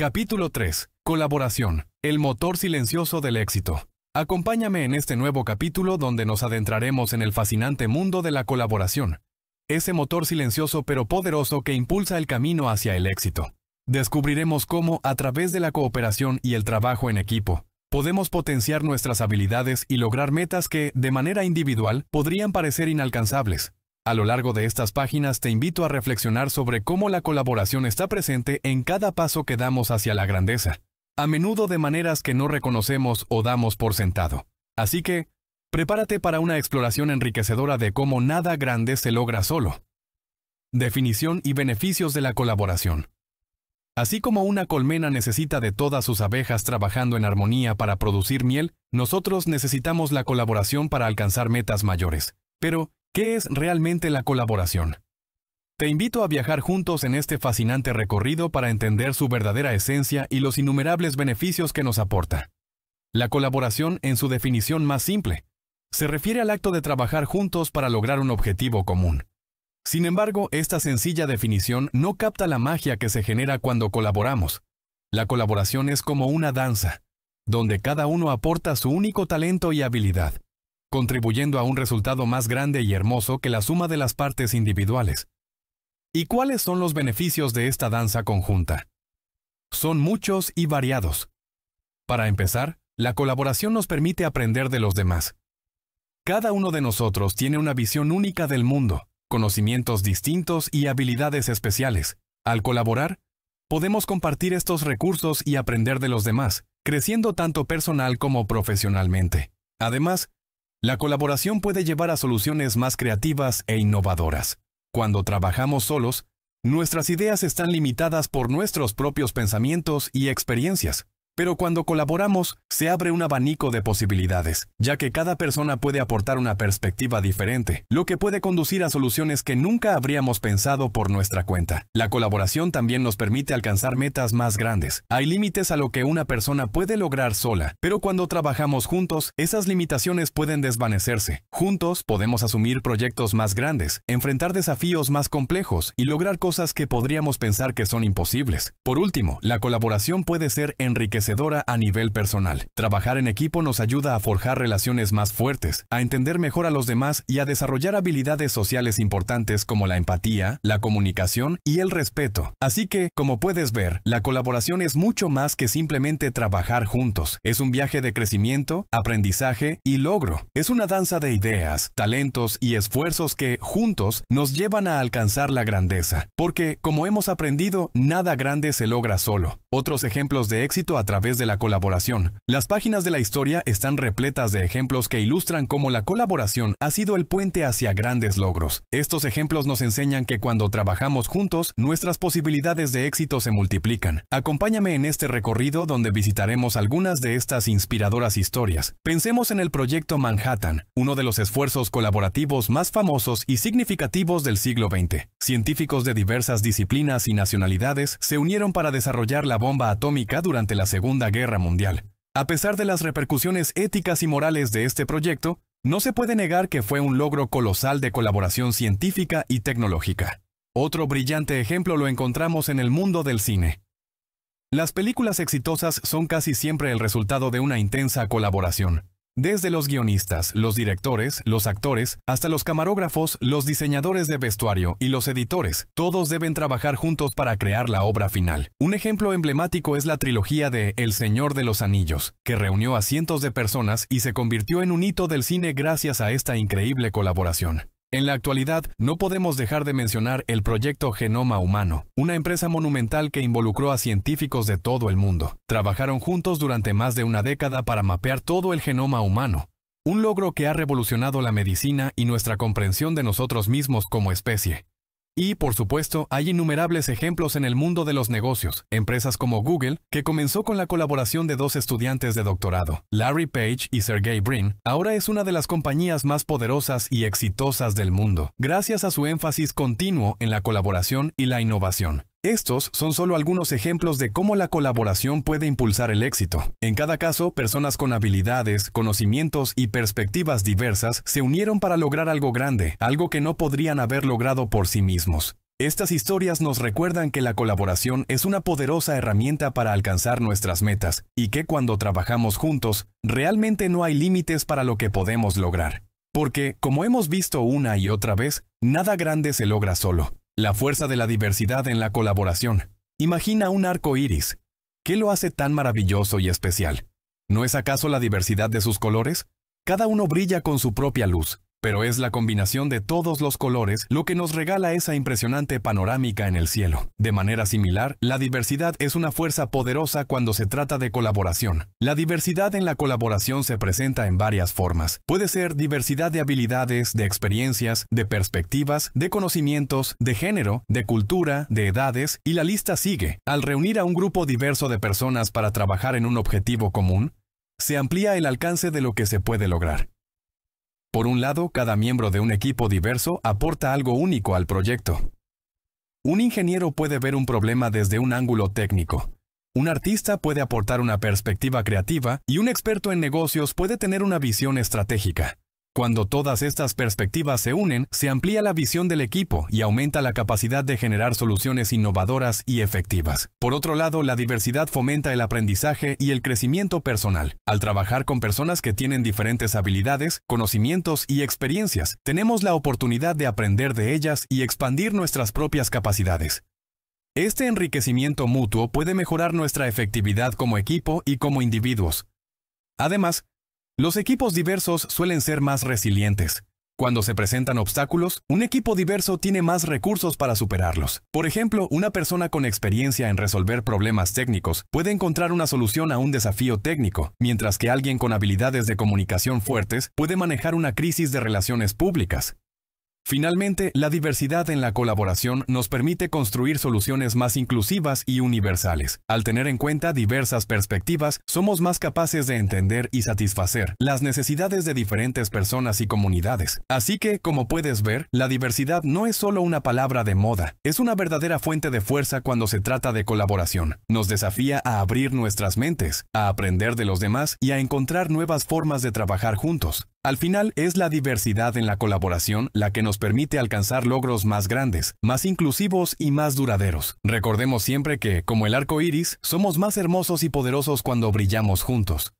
Capítulo 3. Colaboración. El motor silencioso del éxito. Acompáñame en este nuevo capítulo donde nos adentraremos en el fascinante mundo de la colaboración. Ese motor silencioso pero poderoso que impulsa el camino hacia el éxito. Descubriremos cómo, a través de la cooperación y el trabajo en equipo, podemos potenciar nuestras habilidades y lograr metas que, de manera individual, podrían parecer inalcanzables. A lo largo de estas páginas te invito a reflexionar sobre cómo la colaboración está presente en cada paso que damos hacia la grandeza, a menudo de maneras que no reconocemos o damos por sentado. Así que, prepárate para una exploración enriquecedora de cómo nada grande se logra solo. Definición y beneficios de la colaboración. Así como una colmena necesita de todas sus abejas trabajando en armonía para producir miel, nosotros necesitamos la colaboración para alcanzar metas mayores. Pero, ¿Qué es realmente la colaboración? Te invito a viajar juntos en este fascinante recorrido para entender su verdadera esencia y los innumerables beneficios que nos aporta. La colaboración, en su definición más simple, se refiere al acto de trabajar juntos para lograr un objetivo común. Sin embargo, esta sencilla definición no capta la magia que se genera cuando colaboramos. La colaboración es como una danza, donde cada uno aporta su único talento y habilidad contribuyendo a un resultado más grande y hermoso que la suma de las partes individuales. ¿Y cuáles son los beneficios de esta danza conjunta? Son muchos y variados. Para empezar, la colaboración nos permite aprender de los demás. Cada uno de nosotros tiene una visión única del mundo, conocimientos distintos y habilidades especiales. Al colaborar, podemos compartir estos recursos y aprender de los demás, creciendo tanto personal como profesionalmente. Además, la colaboración puede llevar a soluciones más creativas e innovadoras. Cuando trabajamos solos, nuestras ideas están limitadas por nuestros propios pensamientos y experiencias. Pero cuando colaboramos, se abre un abanico de posibilidades, ya que cada persona puede aportar una perspectiva diferente, lo que puede conducir a soluciones que nunca habríamos pensado por nuestra cuenta. La colaboración también nos permite alcanzar metas más grandes. Hay límites a lo que una persona puede lograr sola, pero cuando trabajamos juntos, esas limitaciones pueden desvanecerse. Juntos podemos asumir proyectos más grandes, enfrentar desafíos más complejos y lograr cosas que podríamos pensar que son imposibles. Por último, la colaboración puede ser enriquecedora a nivel personal. Trabajar en equipo nos ayuda a forjar relaciones más fuertes, a entender mejor a los demás y a desarrollar habilidades sociales importantes como la empatía, la comunicación y el respeto. Así que, como puedes ver, la colaboración es mucho más que simplemente trabajar juntos. Es un viaje de crecimiento, aprendizaje y logro. Es una danza de ideas, talentos y esfuerzos que, juntos, nos llevan a alcanzar la grandeza. Porque, como hemos aprendido, nada grande se logra solo. Otros ejemplos de éxito a través de la colaboración. Las páginas de la historia están repletas de ejemplos que ilustran cómo la colaboración ha sido el puente hacia grandes logros. Estos ejemplos nos enseñan que cuando trabajamos juntos, nuestras posibilidades de éxito se multiplican. Acompáñame en este recorrido donde visitaremos algunas de estas inspiradoras historias. Pensemos en el proyecto Manhattan, uno de los esfuerzos colaborativos más famosos y significativos del siglo XX. Científicos de diversas disciplinas y nacionalidades se unieron para desarrollar la bomba atómica durante la Segunda Guerra Mundial. A pesar de las repercusiones éticas y morales de este proyecto, no se puede negar que fue un logro colosal de colaboración científica y tecnológica. Otro brillante ejemplo lo encontramos en el mundo del cine. Las películas exitosas son casi siempre el resultado de una intensa colaboración. Desde los guionistas, los directores, los actores, hasta los camarógrafos, los diseñadores de vestuario y los editores, todos deben trabajar juntos para crear la obra final. Un ejemplo emblemático es la trilogía de El Señor de los Anillos, que reunió a cientos de personas y se convirtió en un hito del cine gracias a esta increíble colaboración. En la actualidad, no podemos dejar de mencionar el proyecto Genoma Humano, una empresa monumental que involucró a científicos de todo el mundo. Trabajaron juntos durante más de una década para mapear todo el genoma humano, un logro que ha revolucionado la medicina y nuestra comprensión de nosotros mismos como especie. Y, por supuesto, hay innumerables ejemplos en el mundo de los negocios. Empresas como Google, que comenzó con la colaboración de dos estudiantes de doctorado, Larry Page y Sergey Brin, ahora es una de las compañías más poderosas y exitosas del mundo, gracias a su énfasis continuo en la colaboración y la innovación. Estos son solo algunos ejemplos de cómo la colaboración puede impulsar el éxito. En cada caso, personas con habilidades, conocimientos y perspectivas diversas se unieron para lograr algo grande, algo que no podrían haber logrado por sí mismos. Estas historias nos recuerdan que la colaboración es una poderosa herramienta para alcanzar nuestras metas y que cuando trabajamos juntos, realmente no hay límites para lo que podemos lograr. Porque, como hemos visto una y otra vez, nada grande se logra solo. La fuerza de la diversidad en la colaboración. Imagina un arco iris. ¿Qué lo hace tan maravilloso y especial? ¿No es acaso la diversidad de sus colores? Cada uno brilla con su propia luz, pero es la combinación de todos los colores lo que nos regala esa impresionante panorámica en el cielo. De manera similar, la diversidad es una fuerza poderosa cuando se trata de colaboración. La diversidad en la colaboración se presenta en varias formas. Puede ser diversidad de habilidades, de experiencias, de perspectivas, de conocimientos, de género, de cultura, de edades, y la lista sigue. Al reunir a un grupo diverso de personas para trabajar en un objetivo común, se amplía el alcance de lo que se puede lograr. Por un lado, cada miembro de un equipo diverso aporta algo único al proyecto. Un ingeniero puede ver un problema desde un ángulo técnico. Un artista puede aportar una perspectiva creativa y un experto en negocios puede tener una visión estratégica. Cuando todas estas perspectivas se unen, se amplía la visión del equipo y aumenta la capacidad de generar soluciones innovadoras y efectivas. Por otro lado, la diversidad fomenta el aprendizaje y el crecimiento personal. Al trabajar con personas que tienen diferentes habilidades, conocimientos y experiencias, tenemos la oportunidad de aprender de ellas y expandir nuestras propias capacidades. Este enriquecimiento mutuo puede mejorar nuestra efectividad como equipo y como individuos. Además, los equipos diversos suelen ser más resilientes. Cuando se presentan obstáculos, un equipo diverso tiene más recursos para superarlos. Por ejemplo, una persona con experiencia en resolver problemas técnicos puede encontrar una solución a un desafío técnico, mientras que alguien con habilidades de comunicación fuertes puede manejar una crisis de relaciones públicas. Finalmente, la diversidad en la colaboración nos permite construir soluciones más inclusivas y universales. Al tener en cuenta diversas perspectivas, somos más capaces de entender y satisfacer las necesidades de diferentes personas y comunidades. Así que, como puedes ver, la diversidad no es solo una palabra de moda, es una verdadera fuente de fuerza cuando se trata de colaboración. Nos desafía a abrir nuestras mentes, a aprender de los demás y a encontrar nuevas formas de trabajar juntos. Al final es la diversidad en la colaboración la que nos permite alcanzar logros más grandes, más inclusivos y más duraderos. Recordemos siempre que, como el arco iris, somos más hermosos y poderosos cuando brillamos juntos.